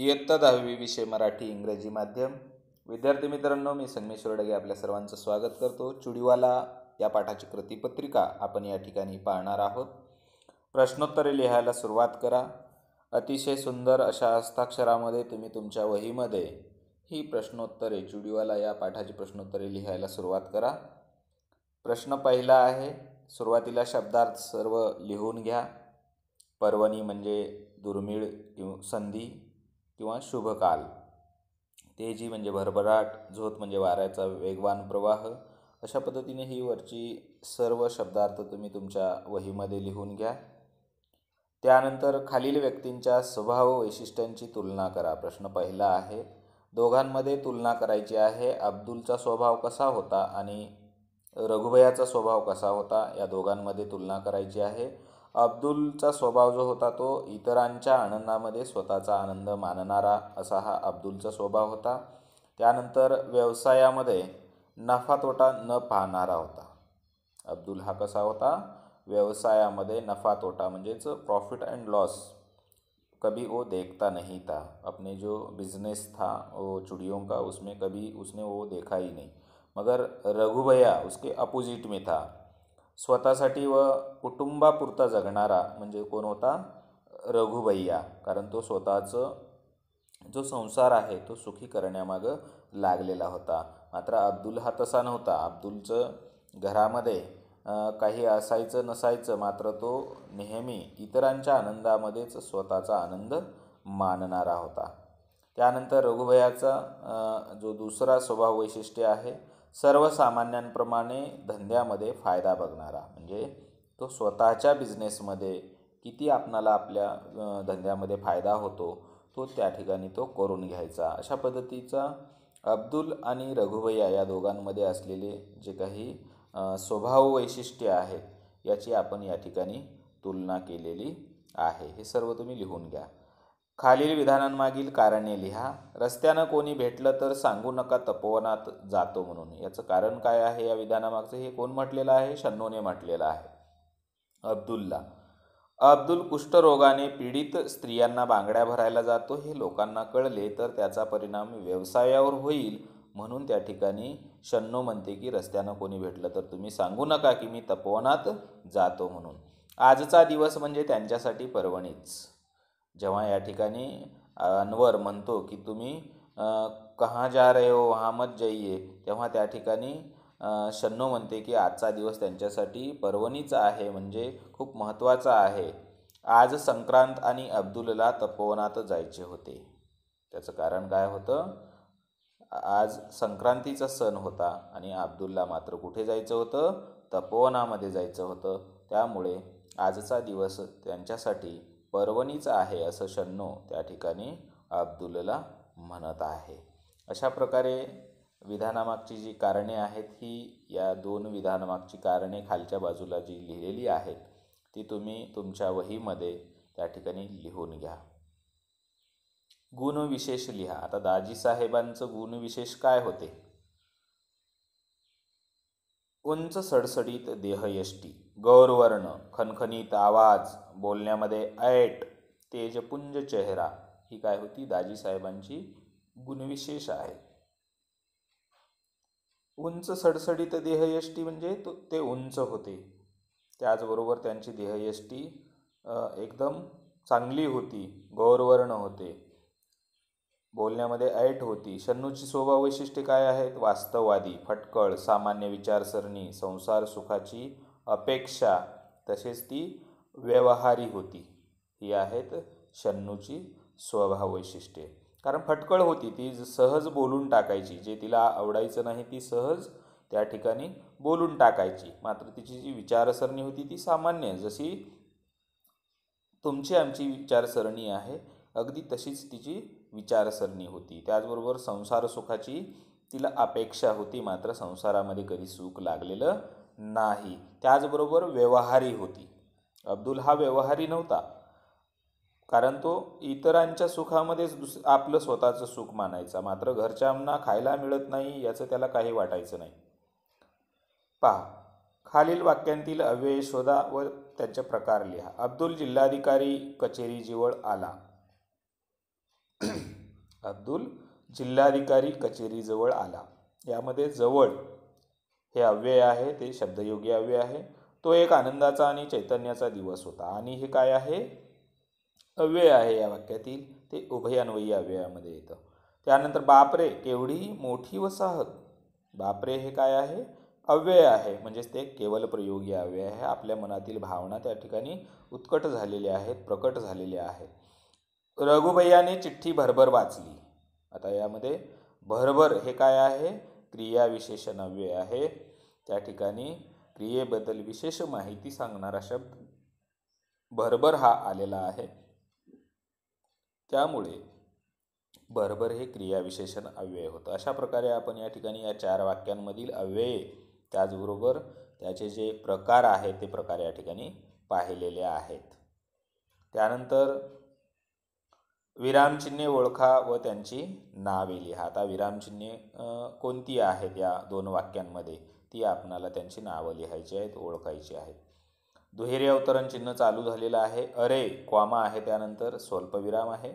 इयत्ता दहावी विषय मराठी इंग्रजी माध्यम विद्यार्थी मित्रांनो मी संगमेश्वर डगे आपल्या सर्वांचं स्वागत करतो चुडीवाला या पाठाची कृतीपत्रिका आपण या ठिकाणी पाहणार आहोत प्रश्नोत्तरे लिहायला सुरुवात करा अतिशय सुंदर अशा हस्ताक्षरामध्ये तुम्ही तुमच्या वहीमध्ये ही प्रश्नोत्तरे चुडीवाला या पाठाची प्रश्नोत्तरे लिहायला सुरुवात करा प्रश्न पहिला आहे सुरुवातीला शब्दार्थ सर्व लिहून घ्या पर्वणी म्हणजे दुर्मिळ संधी किंवा शुभकाल तेजी म्हणजे भरभराट झोत म्हणजे वाऱ्याचा वेगवान प्रवाह अशा पद्धतीने ही वरची सर्व शब्दार्थ तुम्ही तुमच्या वहीमध्ये लिहून घ्या त्यानंतर खालील व्यक्तींच्या स्वभाव वैशिष्ट्यांची तुलना करा प्रश्न पहिला आहे दोघांमध्ये तुलना करायची आहे अब्दुलचा स्वभाव कसा होता आणि रघुभयाचा स्वभाव कसा होता या दोघांमध्ये तुलना करायची आहे अब्दुलचा स्वभाव जो होता तो इतरांच्या आनंदामध्ये स्वतःचा आनंद मानणारा असा हा अब्दुलचा स्वभाव होता त्यानंतर व्यवसायामध्ये नफा तोटा न पाहणारा होता अब्दुल हा कसा होता व्यवसायामध्ये नफा तोटा म्हणजेच प्रॉफिट अँड लॉस कभी वो देखता नहीं था अपने जो बिजनेस था वो चुड़ियों का उसमें कभी उसने वो देखा ही नहीं मगर रघु उसके अपोजिट में था स्वतःसाठी व कुटुंबापुरता जगणारा म्हणजे कोण होता रघुबैया कारण तो स्वतःचं जो संसार आहे तो सुखी करण्यामागं लागलेला होता मात्र अब्दुल हा तसा नव्हता अब्दुलचं घरामध्ये काही असायचं नसायचं मात्र तो नेहमी इतरांच्या आनंदामध्येच स्वतःचा आनंद मानणारा होता त्यानंतर रघुभयाचा जो दुसरा स्वभाव वैशिष्ट्य आहे सर्वसामान्यांप्रमाणे धंद्यामध्ये फायदा बघणारा म्हणजे तो स्वतःच्या बिझनेसमध्ये किती आपणाला आपल्या धंद्यामध्ये फायदा होतो तो त्या ठिकाणी तो करून घ्यायचा अशा पद्धतीचा अब्दुल आणि रघुवैया या दोघांमध्ये असलेले जे काही स्वभाव वैशिष्ट्य आहेत याची आपण या ठिकाणी तुलना केलेली आहे हे सर्व तुम्ही लिहून घ्या खालील विधानांमागील कारणे लिहा रस्त्यानं कोणी भेटलं तर सांगू नका तपोवनात जातो म्हणून याचं कारण काय आहे या विधानामागचं हे कोण म्हटलेलं आहे शन्नोने म्हटलेलं आहे अब्दुल्ला अब्दुल कुष्ठरोगाने पीडित स्त्रियांना बांगड्या भरायला जातो हे लोकांना कळले तर त्याचा परिणाम व्यवसायावर होईल म्हणून त्या ठिकाणी शन्नो म्हणते की रस्त्यानं कोणी भेटलं तर तुम्ही सांगू नका की मी तपोवनात जातो म्हणून आजचा दिवस म्हणजे त्यांच्यासाठी पर्वणीच जेव्हा या ठिकाणी अनवर म्हणतो की तुम्ही कहा जा रहे हो वहा मत जाइये तेव्हा त्या ठिकाणी शन्नो म्हणते की आजचा दिवस त्यांच्यासाठी पर्वणीचा आहे म्हणजे खूप महत्त्वाचा आहे आज संक्रांत आणि अब्दुलला तपोवनात जायचे होते त्याचं कारण काय होतं आज संक्रांतीचा सण होता आणि अब्दुलला मात्र कुठे जायचं होतं तपोवनामध्ये जायचं होतं त्यामुळे आजचा दिवस त्यांच्यासाठी पर्वणीचं आहे असं शन्नो त्या ठिकाणी अब्दुलला म्हणत आहे अशा प्रकारे विधानामागची जी कारणे आहेत ही या दोन विधानामागची कारणे खालच्या बाजूला जी लिहिलेली आहेत ती तुम्ही तुमच्या वहीमध्ये त्या ठिकाणी लिहून घ्या गुणविशेष लिहा आता दाजीसाहेबांचं गुणविशेष काय होते उंच सडसडीत देहयष्टी गौरवर्ण खनखनीत आवाज बोलण्यामध्ये ऐट तेजपुंज चेहरा ही काय होती दाजीसाहेबांची गुणविशेष आहे उंच सडसडीत देहयष्टी म्हणजे तो ते उंच होते त्याचबरोबर त्यांची देहयष्टी एकदम चांगली होती गौरवर्ण होते बोलण्यामध्ये ऐट होती शन्नूची स्वभाव वैशिष्ट्ये काय आहेत वास्तववादी फटकळ सामान्य विचारसरणी संसार सुखाची अपेक्षा तसेच ती व्यवहारी होती ही आहेत शन्नूची स्वभाव वैशिष्ट्ये कारण फटकळ होती ती सहज बोलून टाकायची जे तिला आवडायचं नाही ती सहज त्या ठिकाणी बोलून टाकायची मात्र तिची जी विचारसरणी होती ती सामान्य जशी तुमची आमची विचारसरणी आहे अगदी तशीच तिची विचारसरणी होती त्याचबरोबर संसार सुखाची तिला अपेक्षा होती मात्र संसारामध्ये कधी सुख लागलेलं नाही त्याचबरोबर व्यवहारी होती अब्दुल हा व्यवहारी नव्हता कारण तो इतरांच्या सुखामध्येच दुस आपलं स्वतःचं सुख मानायचा मात्र घरच्यांना खायला मिळत नाही याचं त्याला काही वाटायचं नाही पहा खालील वाक्यांतील अव्यय शोधा व त्यांचे प्रकार लिहा अब्दुल जिल्हाधिकारी कचेरी जवळ आला अब्दुल जिल्हाधिकारी कचेरीजवळ आला यामध्ये जवळ हे अव्यय आहे ते शब्दयोगी अव्यय आहे तो एक आनंदाचा आणि चैतन्याचा दिवस होता आणि हे काय आहे अव्यय आहे या वाक्यातील ते उभयान्वयी अव्ययामध्ये येतं त्यानंतर बापरे केवढी मोठी वसाहत बापरे हे काय आहे अव्यय आहे म्हणजेच ते केवल प्रयोगी अव्यय आहे आपल्या मनातील भावना त्या ठिकाणी उत्कट झालेल्या आहेत प्रकट झालेल्या आहेत रघुभैयाने चिठ्ठी भरभर वाचली आता यामध्ये भरभर हे काय आहे क्रियाविशेषण अव्यय आहे त्या ठिकाणी क्रियेबद्दल विशेष माहिती सांगणारा शब्द भरभर हा आलेला आहे त्यामुळे भरभर हे क्रियाविशेषण अव्यय होतं अशा प्रकारे आपण या ठिकाणी या चार वाक्यांमधील अव्यय त्याचबरोबर त्याचे जे प्रकार आहेत ते प्रकार या ठिकाणी पाहिलेले आहेत त्यानंतर विरामचिन्हे ओळखा व त्यांची नावे लिहा आता विरामचिन्हे कोणती आहेत या दोन वाक्यांमध्ये ती आपणाला त्यांची नावं लिहायची आहेत ओळखायची आहेत दुहेरी अवतरण चिन्ह चालू झालेलं आहे अरे क्वामा आहे त्यानंतर स्वल्पविराम आहे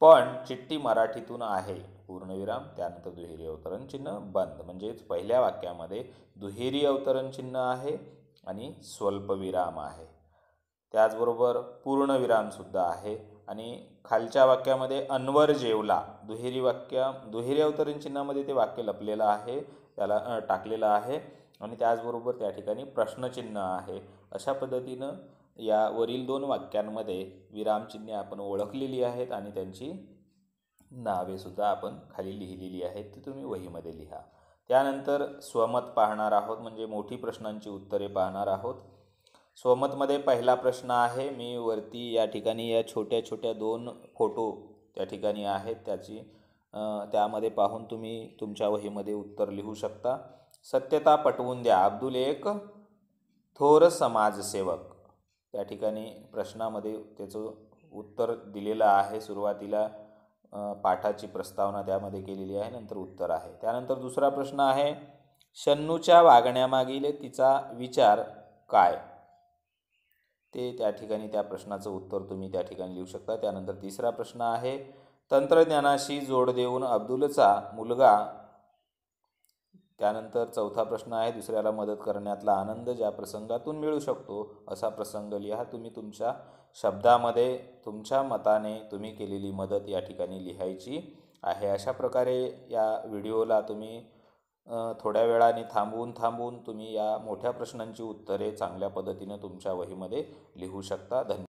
पण चिठ्ठी मराठीतून आहे पूर्णविराम त्यानंतर दुहेरी अवतरण चिन्ह बंद म्हणजेच पहिल्या वाक्यामध्ये दुहेरी अवतरण चिन्ह आहे आणि स्वल्पविराम आहे त्याचबरोबर पूर्णविरामसुद्धा आहे आणि खालच्या वाक्यामध्ये अन्वर जेवला दुहेरी वाक्य दुहेरी अवतरण चिन्हामध्ये ते वाक्य लपलेलं आहे त्याला टाकलेलं आहे आणि त्याचबरोबर त्या ठिकाणी प्रश्नचिन्ह आहे अशा पद्धतीनं या वरील दोन वाक्यांमध्ये विरामचिन्हे आपण ओळखलेली आहेत आणि त्यांची नावेसुद्धा आपण खाली लिहिलेली आहेत ती तुम्ही वहीमध्ये लिहा त्यानंतर स्वमत पाहणार आहोत म्हणजे मोठी प्रश्नांची उत्तरे पाहणार आहोत स्वमतमध्ये पहिला प्रश्न आहे मी वरती या ठिकाणी या छोट्या छोट्या दोन फोटो त्या ठिकाणी आहेत त्याची त्यामध्ये पाहून तुम्ही तुमच्या वहीमध्ये उत्तर लिहू शकता सत्यता पटवून द्या अब्दुल एक थोर समाजसेवक त्या ठिकाणी प्रश्नामध्ये त्याचं उत्तर दिलेलं आहे सुरुवातीला पाठाची प्रस्तावना त्यामध्ये केलेली आहे नंतर उत्तर आहे त्यानंतर दुसरा प्रश्न आहे शन्नूच्या वागण्यामागील तिचा विचार काय ते त्या ठिकाणी त्या प्रश्नाचं उत्तर तुम्ही त्या ठिकाणी लिहू शकता त्यानंतर तिसरा प्रश्न आहे तंत्रज्ञानाशी जोड देऊन अब्दुलचा मुलगा त्यानंतर चौथा प्रश्न आहे दुसऱ्याला मदत करण्यातला आनंद ज्या प्रसंगातून मिळू शकतो असा प्रसंग लिहा तुम्ही तुमच्या शब्दामध्ये तुमच्या मताने तुम्ही केलेली मदत या ठिकाणी लिहायची आहे अशा प्रकारे या व्हिडिओला तुम्ही थोड्या वेळाने थांबवून थांबवून तुम्ही या मोठ्या प्रश्नांची उत्तरे चांगल्या पद्धतीने तुमच्या वहीमध्ये लिहू शकता धन्यवाद